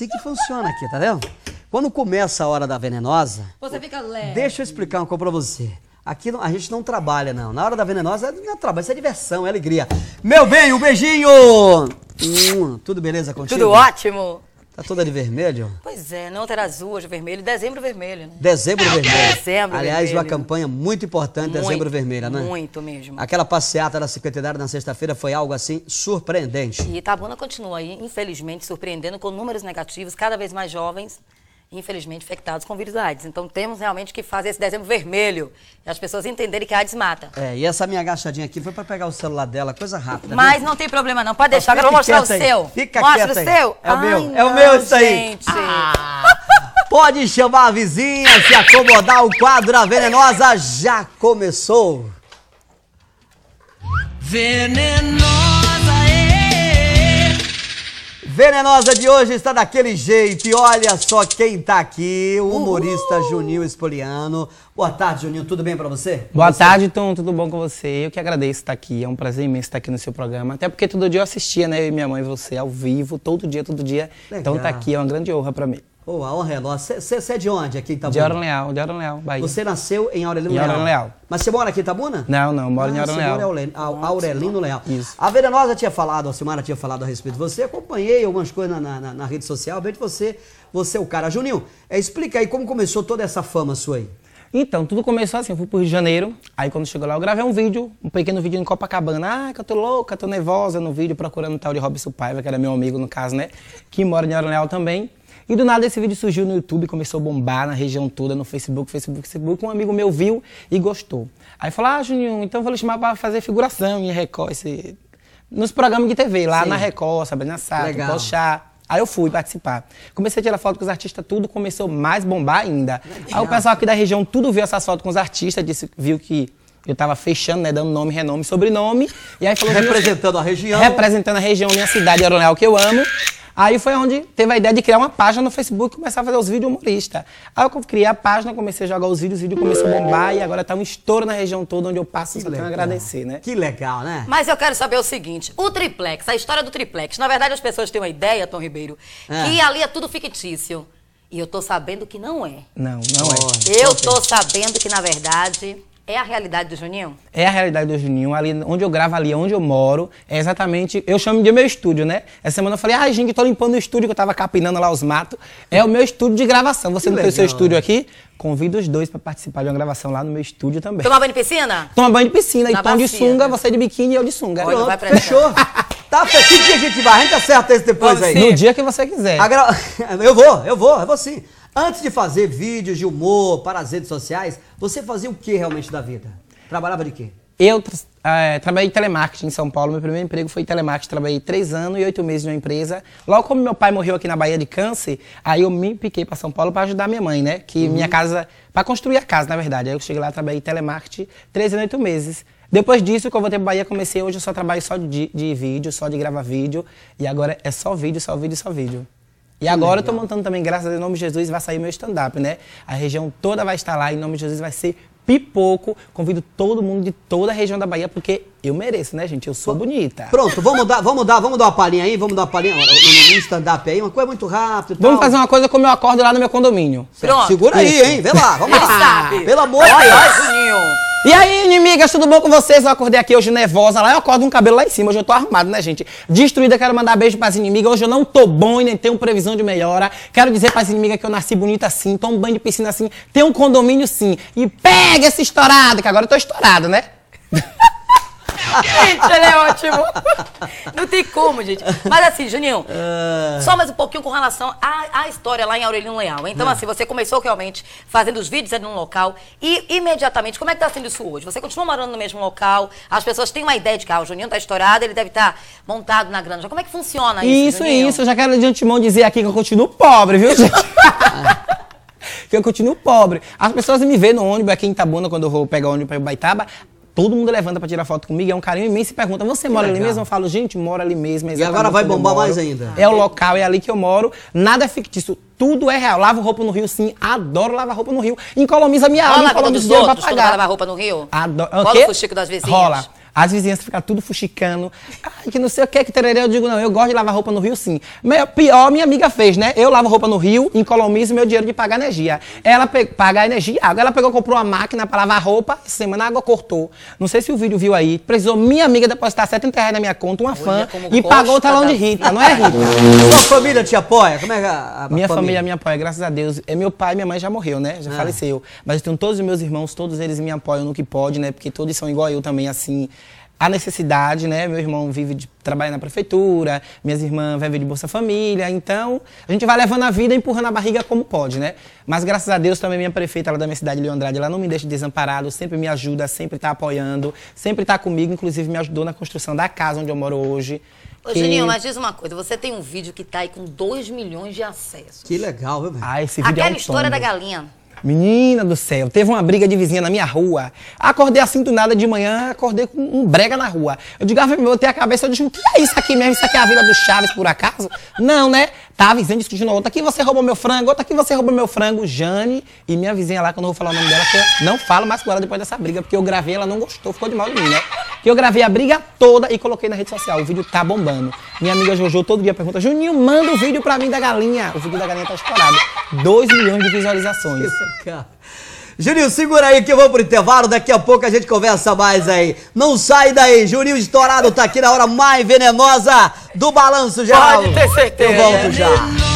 Assim que funciona aqui, tá vendo? Quando começa a hora da venenosa. Você fica leve. Deixa eu explicar uma coisa pra você. Aqui a gente não trabalha, não. Na hora da venenosa é, não é trabalho, isso é diversão, é alegria. Meu bem, um beijinho! Hum, tudo beleza contigo? Tudo ótimo! Tá toda de vermelho? Pois é, não tá era azul, hoje é vermelho, dezembro vermelho, né? Dezembro vermelho. Dezembro Aliás, vermelho. uma campanha muito importante, muito, dezembro vermelho, né? Muito mesmo. Aquela passeata da secretária na sexta-feira foi algo assim surpreendente. E Itabuna continua aí, infelizmente, surpreendendo com números negativos, cada vez mais jovens infelizmente, infectados com vírus AIDS. Então temos realmente que fazer esse dezembro vermelho e as pessoas entenderem que a AIDS mata. É, e essa minha agachadinha aqui foi para pegar o celular dela, coisa rápida. Mas viu? não tem problema não, pode deixar, agora eu vou mostrar o seu. Fica Mostra o aí. seu. É o Ai, meu, é o meu isso aí. Gente. Ah. Pode chamar a vizinha, se acomodar, o quadro A Venenosa já começou. Venenosa. Venenosa de hoje está daquele jeito. E olha só quem tá aqui, o humorista Uhul. Juninho Espoliano. Boa tarde, Juninho. Tudo bem para você? Boa você? tarde, tá? Tom. Tudo bom com você? Eu que agradeço estar aqui. É um prazer imenso estar aqui no seu programa. Até porque todo dia eu assistia, né? Eu e minha mãe e você ao vivo, todo dia, todo dia. Legal. Então tá aqui, é uma grande honra para mim. Oh, a honra é nossa. Você é de onde aqui em Itabuna? De Aureleal, de Aureleal, Bahia. Você nasceu em Aurelino Leal? De Aurelino Leal. Mas você mora aqui em Itabuna? Não, não, moro ah, em Aurelino Leal. Aurelino, Aurelino Leal. Isso. A Verenosa tinha falado, a Silmara tinha falado a respeito de você. Acompanhei algumas coisas na, na, na rede social, vejo você, você é o cara. Juninho, é, explica aí como começou toda essa fama sua aí. Então, tudo começou assim, eu fui pro Rio de Janeiro, aí quando chegou lá eu gravei um vídeo, um pequeno vídeo em Copacabana, ah, que eu tô louca, tô nervosa no vídeo, procurando o tal de Robson Paiva, que era meu amigo no caso, né, que mora em Aurelino Leal também. E do nada esse vídeo surgiu no YouTube, começou a bombar na região toda, no Facebook, Facebook, Facebook. Um amigo meu viu e gostou. Aí falou: Ah, Juninho, então vou lhe chamar para fazer figuração em Record, esse... nos programas de TV, lá Sim. na Record, Sabrina Sato, Pochá. Aí eu fui participar. Comecei a tirar foto com os artistas, tudo começou mais bombar ainda. Legal. Aí o pessoal aqui da região tudo viu essa foto com os artistas, disse, viu que eu tava fechando, né, dando nome, renome, sobrenome. E aí falou Representando a região. Representando a região, minha cidade, Aeronel, que eu amo. Aí foi onde teve a ideia de criar uma página no Facebook e começar a fazer os vídeos humoristas. Aí eu criei a página, comecei a jogar os vídeos, os vídeos começaram a bombar e agora tá um estouro na região toda onde eu passo. Que só Tenho a agradecer, né? Que legal, né? Mas eu quero saber o seguinte: o triplex, a história do triplex. Na verdade, as pessoas têm uma ideia, Tom Ribeiro, é. que ali é tudo fictício. E eu tô sabendo que não é. Não, não é. Eu tô sabendo que, na verdade, é a realidade do Juninho? É a realidade do Juninho. Ali, onde eu gravo, ali onde eu moro, é exatamente. Eu chamo de meu estúdio, né? Essa semana eu falei, ai, ah, gente, tô limpando o estúdio que eu tava capinando lá os matos. É o meu estúdio de gravação. Você que não legal. tem o seu estúdio aqui? Convido os dois para participar de uma gravação lá no meu estúdio também. Toma banho de piscina? Toma banho de piscina. Na e tom de sunga, né? você é de biquíni e eu de sunga. Olha, vai pra Fechou. Tá, que dia a gente vai? A gente acerta esse depois Vamos aí. Sim. No dia que você quiser. Gra... Eu vou, eu vou, eu vou sim. Antes de fazer vídeos de humor para as redes sociais, você fazia o que realmente da vida? Trabalhava de quê? Eu é, trabalhei em telemarketing em São Paulo. Meu primeiro emprego foi em telemarketing. Trabalhei três anos e oito meses numa empresa. Logo como meu pai morreu aqui na Bahia de câncer, aí eu me piquei para São Paulo para ajudar minha mãe, né? Que uhum. minha casa, para construir a casa, na verdade. Aí eu cheguei lá, trabalhei em telemarketing três anos e oito meses. Depois disso, quando eu voltei para Bahia, comecei hoje, eu só trabalho só de, de vídeo, só de gravar vídeo. E agora é só vídeo, só vídeo, só vídeo. E agora legal. eu estou montando também, graças a Deus, em nome de Jesus, vai sair meu stand-up, né? A região toda vai estar lá, em nome de Jesus vai ser pipoco. Convido todo mundo de toda a região da Bahia, porque eu mereço, né, gente? Eu sou bonita. Pronto, vamos dar, vamos dar, vamos dar uma palhinha aí, vamos dar uma palhinha Um stand-up aí, uma coisa muito rápida. Vamos fazer uma coisa como eu acordo lá no meu condomínio. Pronto. Segura aí, hein? Vê lá, vamos lá. Pelo amor de Deus. E aí, inimigas, tudo bom com vocês? Eu acordei aqui hoje nervosa lá, eu acordo com um cabelo lá em cima, hoje eu tô arrumado, né, gente? Destruída, quero mandar beijo pras inimigas, hoje eu não tô bom e nem tenho previsão de melhora. Quero dizer pras inimigas que eu nasci bonita assim, tomo banho de piscina assim, tenho um condomínio sim. E pega esse estourado, que agora eu tô estourado, né? gente, ele é ótimo. Não tem como, gente. Mas assim, Juninho, uh... só mais um pouquinho com relação à, à história lá em Aurelino Leal. Então, Não. Ah. assim, você começou realmente fazendo os vídeos ali no local e imediatamente, como é que tá sendo isso hoje? Você continua morando no mesmo local, as pessoas têm uma ideia de que ah, o Juninho tá estourado, ele deve estar tá montado na granja. Como é que funciona isso? Isso, Juninho? isso. Eu já quero de antemão dizer aqui que eu continuo pobre, viu, gente? que eu continuo pobre. As pessoas me veem no ônibus aqui em Itabuna, quando eu vou pegar o ônibus para Ibaitaba, Todo mundo levanta para tirar foto comigo, é um carinho imenso e pergunta: você mora ali mesmo? Eu falo, gente, mora ali mesmo. É e agora vai bombar mais ainda. É o local, é ali que eu moro. Nada é fictício, tudo é real. Lavo roupa no Rio, sim. Adoro lavar roupa no Rio. Economiza minha alma, economiza dinheiro pra pagar. lavar roupa no Rio? Adoro. Rola o fuxico das vizinhas? Rola. As vizinhas ficam tudo fuxicando. Ai, que não sei o que, que tererê. Eu digo, não, eu gosto de lavar roupa no rio, sim. Meu, pior minha amiga fez, né? Eu lavo roupa no rio, economizo meu dinheiro de pagar energia. Ela pegou, paga energia e água. Ela pegou, comprou uma máquina para lavar roupa, semana a água cortou. Não sei se o vídeo viu aí. Precisou minha amiga depositar 70 reais na minha conta, uma Olha fã, e pagou o talão da... de tá? Rita. Não é Rita. Sua família te apoia? Como é que a, a Minha família? família me apoia, graças a Deus. É meu pai e minha mãe já morreu, né? Já ah. faleceu. Mas eu tenho todos os meus irmãos, todos eles me apoiam no que pode, né? Porque todos são igual eu também, assim a necessidade, né? Meu irmão vive de trabalha na prefeitura, minhas irmãs vivem de Bolsa Família, então a gente vai levando a vida empurrando a barriga como pode, né? Mas graças a Deus também minha prefeita ela da minha cidade, Leandrade, ela não me deixa desamparado, sempre me ajuda, sempre está apoiando, sempre está comigo, inclusive me ajudou na construção da casa onde eu moro hoje. Ô, que... Juninho, mas diz uma coisa, você tem um vídeo que está aí com 2 milhões de acessos. Que legal, viu, velho? Ah, esse vídeo Aquela é um história tombo. da galinha. Menina do céu, teve uma briga de vizinha na minha rua. Acordei assim do nada de manhã, acordei com um brega na rua. Eu digo, ah, meu, botei a cabeça, eu digo, o que é isso aqui mesmo? Isso aqui é a Vila do Chaves, por acaso? Não, né? Tava tá vizinha discutindo, outra aqui você roubou meu frango, outra aqui você roubou meu frango. Jane e minha vizinha lá, que eu não vou falar o nome dela, que eu não falo mais com ela depois dessa briga, porque eu gravei, ela não gostou, ficou de mal de mim, né? Eu gravei a briga toda e coloquei na rede social. O vídeo tá bombando. Minha amiga Jojo todo dia pergunta: Juninho, manda o um vídeo pra mim da galinha. O vídeo da galinha tá estourado. 2 milhões de visualizações. Isso, cara. Juninho, segura aí que eu vou pro intervalo, daqui a pouco a gente conversa mais aí. Não sai daí, Juninho Estourado tá aqui na hora mais venenosa do Balanço Geral. Pode ter certeza. Eu volto já.